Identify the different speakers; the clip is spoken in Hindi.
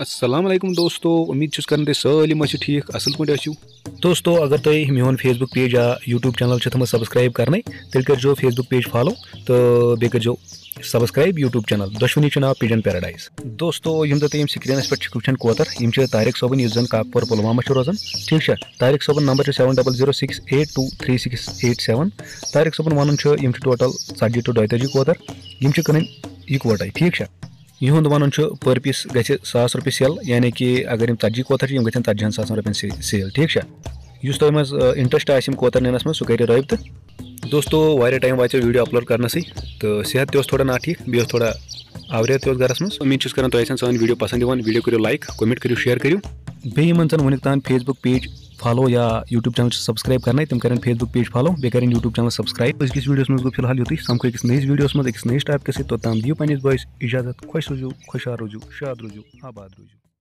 Speaker 1: असलम दोस्तों उम्मीद चुस कर ठीक असल पे दोस्तों अगर तुम तो मोन बुक पेज या यूट्यूब चैनल थोड़ा सब्सक्राइब कर तेल कर बुक पेज फॉलो तो बेह सब्सक्राइब यूट्यूब चैनल दोशवनी नाव पिजन पैराडाइज दोस्तों तुम स्क्रीन पे वन कोतर यम तारिक सोबन इस जन कागपुर पुलवामा रोजान ठीक है Tariq Sobhan number seven double zero six eight two three six eight seven Tariq Sobhan one total षटि टू दैताजी यम कन ठीक है یِہُنٛد وَنُن چھُ پٔر پیٖس گژھِ ساس رۄپیہِ سیل یعنی کہِ اگر یِم ژَتجی کوتَر چھِ یِم گژھن ژَتجِہَن ساسَن رۄپیَن سیل ٹھیٖک چھا یُس تۄہہِ منٛز اِنٹرٛسٹ آسہِ یِم کوتَر نِنَس منٛز سُہ کَرِ رٲبطہٕ دوستو واریاہ ٹایم واتیو ویٖڈیو اَپلوڈ کَرنَسٕے تہٕ صحت تہِ اوس تھوڑا نا ٹھیٖک بیٚیہِ اوس تھوڑا آوریر تہِ اوس گَرَس منٛز اُمید چھُس کَران تۄہہِ آسان سٲنۍ ویٖڈیو پَسنٛد یِوان ویٖڈیو کٔرِو لایک کومٮ۪نٛٹ کٔرِو شِیر کٔرِو بیٚیہِ یِمَن زَن وٕنیُک تام فیس بُک پیج फॉलो या यूट्यूब चैनल सब्सक्राइब करना तुम करें फेसबुक पेज फॉलो बे करें यूट्यूब चैनल सब्सक्राइब अजकिस वीडियो में फिलहाल यूँ समको अकिस नई वीडियो में एक नई टॉपिकस तो दिव्य दिव बॉयस इजाजत खुश रूजू खुशार रूजू शाद रूजू आबाद रूजू